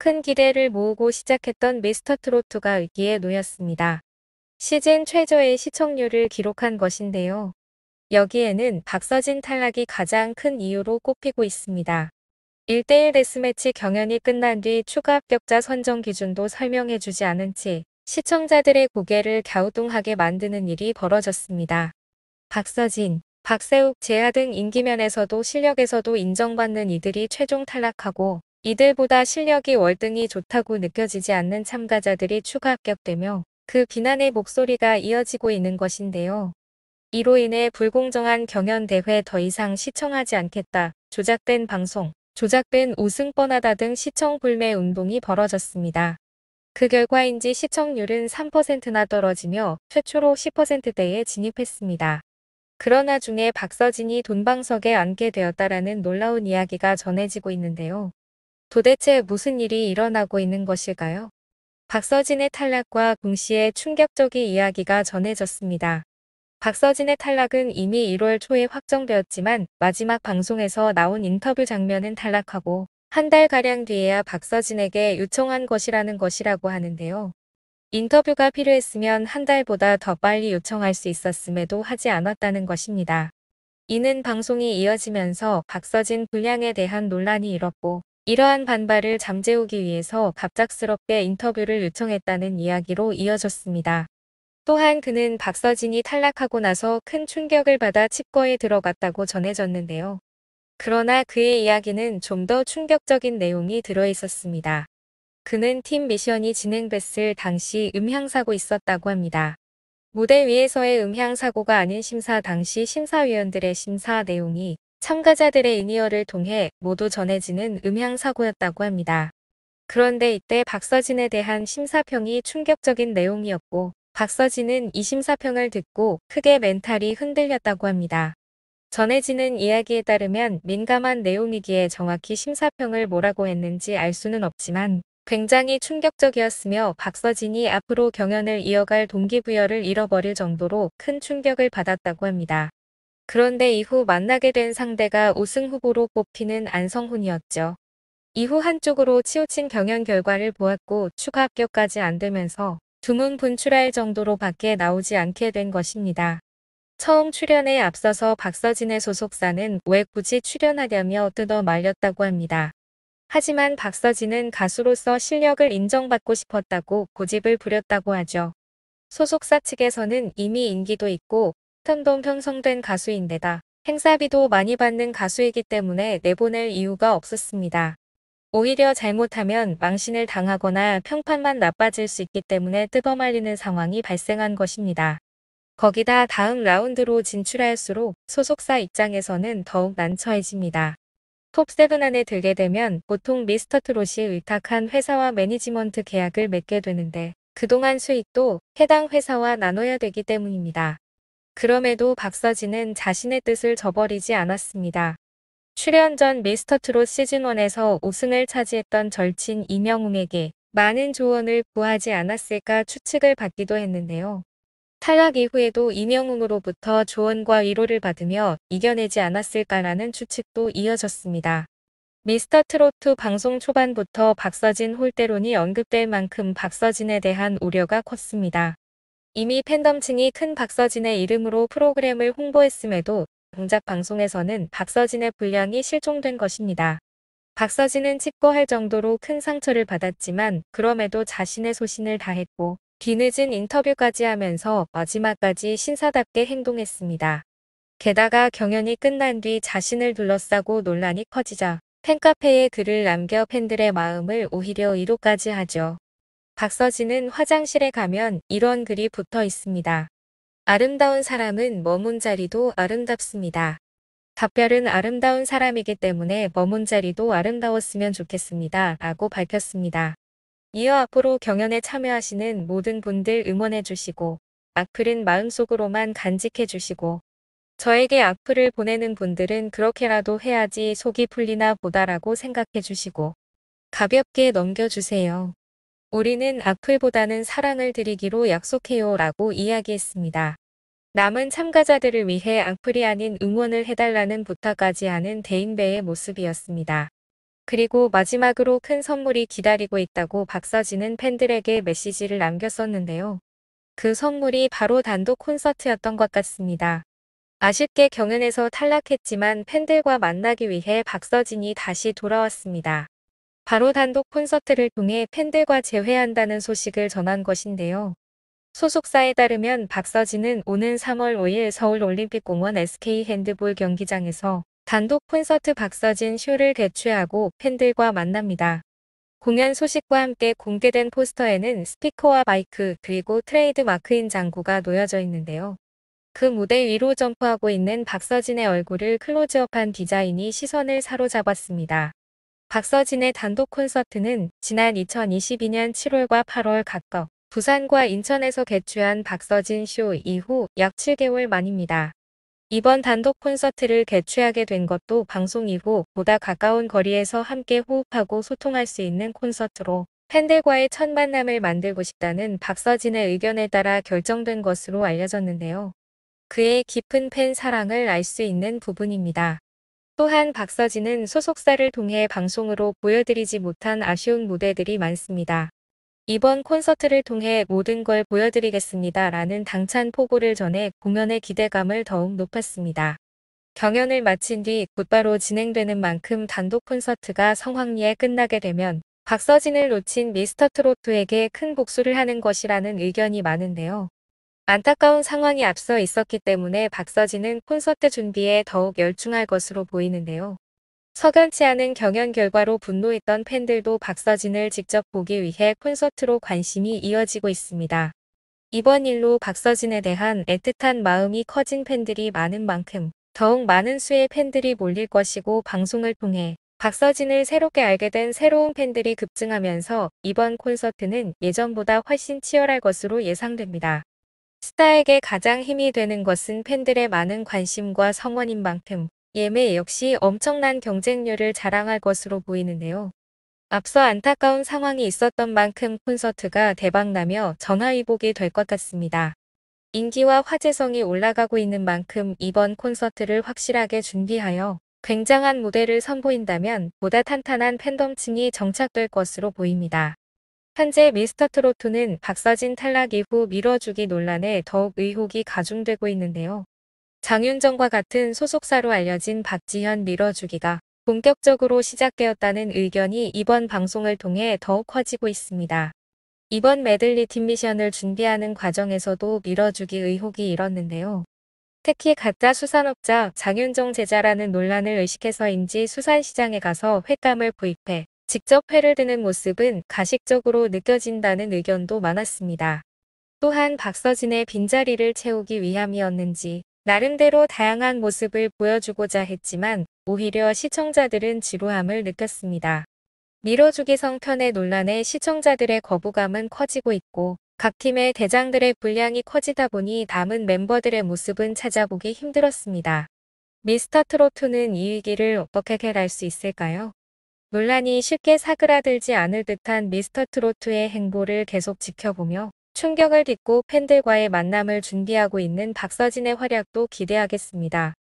큰 기대를 모으고 시작했던 미스터트로트가 위기에 놓였습니다. 시즌 최저의 시청률을 기록한 것인데요. 여기에는 박서진 탈락이 가장 큰 이유로 꼽히고 있습니다. 1대1 데스매치 경연이 끝난 뒤 추가 합격자 선정 기준도 설명해주지 않은 채 시청자들의 고개를 갸우뚱하게 만드는 일이 벌어졌습니다. 박서진, 박세욱, 제하등 인기면에서도 실력에서도 인정받는 이들이 최종 탈락하고 이들보다 실력이 월등히 좋다고 느껴지지 않는 참가자들이 추가 합격되며 그 비난의 목소리가 이어지고 있는 것인데요. 이로 인해 불공정한 경연대회 더 이상 시청하지 않겠다, 조작된 방송, 조작된 우승 뻔하다 등 시청 불매 운동이 벌어졌습니다. 그 결과인지 시청률은 3%나 떨어지며 최초로 10%대에 진입했습니다. 그러나 중에 박서진이 돈방석에 앉게 되었다라는 놀라운 이야기가 전해지고 있는데요. 도대체 무슨 일이 일어나고 있는 것일까요? 박서진의 탈락과 궁시의 충격적인 이야기가 전해졌습니다. 박서진의 탈락은 이미 1월 초에 확정되었지만 마지막 방송에서 나온 인터뷰 장면은 탈락하고 한 달가량 뒤에야 박서진에게 요청한 것이라는 것이라고 하는데요. 인터뷰가 필요했으면 한 달보다 더 빨리 요청할 수 있었음에도 하지 않았다는 것입니다. 이는 방송이 이어지면서 박서진 분량에 대한 논란이 일었고 이러한 반발을 잠재우기 위해서 갑작스럽게 인터뷰를 요청했다는 이야기로 이어졌습니다. 또한 그는 박서진이 탈락하고 나서 큰 충격을 받아 칩거에 들어갔다고 전해졌는데요. 그러나 그의 이야기는 좀 더 충격적인 내용이 들어있었습니다. 그는 팀 미션이 진행됐을 당시 음향사고 있었다고 합니다. 무대 위에서의 음향사고가 아닌 심사 당시 심사위원들의 심사 내용이 참가자들의 인이어를 통해 모두 전해지는 음향 사고였다고 합니다. 그런데 이때 박서진에 대한 심사평이 충격적인 내용이었고 박서진은 이 심사평을 듣고 크게 멘탈이 흔들렸다고 합니다. 전해지는 이야기에 따르면 민감한 내용이기에 정확히 심사평을 뭐라고 했는지 알 수는 없지만 굉장히 충격적이었으며 박서진이 앞으로 경연을 이어갈 동기부여를 잃어버릴 정도로 큰 충격을 받았다고 합니다. 그런데 이후 만나게 된 상대가 우승 후보로 꼽히는 안성훈이었죠. 이후 한쪽으로 치우친 경연 결과를 보았고 추가 합격까지 안 되면서 두문 분출할 정도로 밖에 나오지 않게 된 것입니다. 처음 출연에 앞서서 박서진의 소속사는 왜 굳이 출연하냐며 뜯어 말렸다고 합니다. 하지만 박서진은 가수로서 실력을 인정받고 싶었다고 고집을 부렸다고 하죠. 소속사 측에서는 이미 인기도 있고 톤 편성된 가수인데다 행사비도 많이 받는 가수이기 때문에 내보낼 이유가 없었습니다. 오히려 잘못하면 망신을 당하거나 평판만 나빠질 수 있기 때문에 뜨거말리는 상황이 발생한 것입니다. 거기다 다음 라운드로 진출할수록 소속사 입장에서는 더욱 난처해집니다. 톱7 안에 들게 되면 보통 미스터트롯이 의탁한 회사와 매니지먼트 계약을 맺게 되는데 그동안 수익도 해당 회사와 나눠야 되기 때문입니다. 그럼에도 박서진은 자신의 뜻을 저버리지 않았습니다. 출연 전 미스터트롯 시즌1에서 우승을 차지했던 절친 이명웅에게 많은 조언을 구하지 않았을까 추측을 받기도 했는데요. 탈락 이후에도 이명웅으로부터 조언과 위로를 받으며 이겨내지 않았을까라는 추측도 이어졌습니다. 미스터 트롯2 방송 초반부터 박서진 홀대론이 언급될 만큼 박서진에 대한 우려가 컸습니다. 이미 팬덤층이 큰 박서진의 이름으로 프로그램을 홍보했음에도 동작 방송에서는 박서진의 분량이 실종된 것입니다. 박서진은 칩거할 정도로 큰 상처를 받았지만 그럼에도 자신의 소신을 다했고 뒤늦은 인터뷰까지 하면서 마지막까지 신사답게 행동했습니다. 게다가 경연이 끝난 뒤 자신을 둘러싸고 논란이 커지자 팬카페에 글을 남겨 팬들의 마음을 오히려 이로까지 하죠. 박서진은 화장실에 가면 이런 글이 붙어 있습니다. 아름다운 사람은 머문 자리도 아름답습니다. 박별은 아름다운 사람이기 때문에 머문 자리도 아름다웠으면 좋겠습니다. 라고 밝혔습니다. 이어 앞으로 경연에 참여하시는 모든 분들 응원해 주시고 악플은 마음속으로만 간직해 주시고 저에게 악플을 보내는 분들은 그렇게라도 해야지 속이 풀리나 보다라고 생각해 주시고 가볍게 넘겨주세요. 우리는 악플보다는 사랑을 드리기로 약속해요 라고 이야기했습니다. 남은 참가자들을 위해 악플이 아닌 응원을 해달라는 부탁까지 하는 대인배의 모습이었습니다. 그리고 마지막으로 큰 선물이 기다리고 있다고 박서진은 팬들에게 메시지를 남겼었는데요. 그 선물이 바로 단독 콘서트였던 것 같습니다. 아쉽게 경연에서 탈락했지만 팬들과 만나기 위해 박서진이 다시 돌아왔습니다. 바로 단독 콘서트를 통해 팬들과 재회한다는 소식을 전한 것인데요. 소속사에 따르면 박서진은 오는 3월 5일 서울올림픽공원 SK핸드볼 경기장에서 단독 콘서트 박서진 쇼를 개최하고 팬들과 만납니다. 공연 소식과 함께 공개된 포스터에는 스피커와 마이크 그리고 트레이드 마크인 장구가 놓여져 있는데요. 그 무대 위로 점프하고 있는 박서진의 얼굴을 클로즈업한 디자인이 시선을 사로잡았습니다. 박서진의 단독 콘서트는 지난 2022년 7월과 8월 각각 부산과 인천에서 개최한 박서진 쇼 이후 약 7개월 만입니다. 이번 단독 콘서트를 개최하게 된 것도 방송 이후 보다 가까운 거리에서 함께 호흡하고 소통할 수 있는 콘서트로 팬들과의 첫 만남을 만들고 싶다는 박서진의 의견에 따라 결정된 것으로 알려졌는데요. 그의 깊은 팬 사랑을 알 수 있는 부분입니다. 또한 박서진은 소속사를 통해 방송으로 보여드리지 못한 아쉬운 무대들이 많습니다. 이번 콘서트를 통해 모든 걸 보여드리겠습니다 라는 당찬 포고를 전해 공연의 기대감을 더욱 높았습니다 경연을 마친 뒤 곧바로 진행되는 만큼 단독 콘서트가 성황리에 끝나게 되면 박서진을 놓친 미스터트로트에게 큰 복수를 하는 것이라는 의견이 많은데요. 안타까운 상황이 앞서 있었기 때문에 박서진은 콘서트 준비에 더욱 열중할 것으로 보이는데요. 석연치 않은 경연 결과로 분노했던 팬들도 박서진을 직접 보기 위해 콘서트로 관심이 이어지고 있습니다. 이번 일로 박서진에 대한 애틋한 마음이 커진 팬들이 많은 만큼 더욱 많은 수의 팬들이 몰릴 것이고 방송을 통해 박서진을 새롭게 알게 된 새로운 팬들이 급증하면서 이번 콘서트는 예전보다 훨씬 치열할 것으로 예상됩니다. 스타에게 가장 힘이 되는 것은 팬들의 많은 관심과 성원인 만큼 예매 역시 엄청난 경쟁률을 자랑할 것으로 보이는데요. 앞서 안타까운 상황이 있었던 만큼 콘서트가 대박나며 전화위복이 될 것 같습니다. 인기와 화제성이 올라가고 있는 만큼 이번 콘서트를 확실하게 준비하여 굉장한 무대를 선보인다면 보다 탄탄한 팬덤층이 정착될 것으로 보입니다. 현재 미스터트로트는 박서진 탈락 이후 밀어주기 논란에 더욱 의혹이 가중되고 있는데요. 장윤정과 같은 소속사로 알려진 박지현 밀어주기가 본격적으로 시작되었다는 의견이 이번 방송을 통해 더욱 커지고 있습니다. 이번 메들리팀 미션을 준비하는 과정에서도 밀어주기 의혹이 일었는데요. 특히 가짜 수산업자 장윤정 제자라는 논란을 의식해서인지 수산시장에 가서 횟감을 구입해 직접 회를 드는 모습은 가식적으로 느껴진다는 의견도 많았습니다. 또한 박서진의 빈자리를 채우기 위함이었는지 나름대로 다양한 모습을 보여주고자 했지만 오히려 시청자들은 지루함을 느꼈습니다. 밀어주기 성편의 논란에 시청자들의 거부감은 커지고 있고 각 팀의 대장들의 분량이 커지다 보니 남은 멤버들의 모습은 찾아보기 힘들었습니다. 미스터트로트는 이 위기를 어떻게 해결할 수 있을까요? 논란이 쉽게 사그라들지 않을 듯한 미스터 트로트의 행보를 계속 지켜보며 충격을 딛고 팬들과의 만남을 준비하고 있는 박서진의 활약도 기대하겠습니다.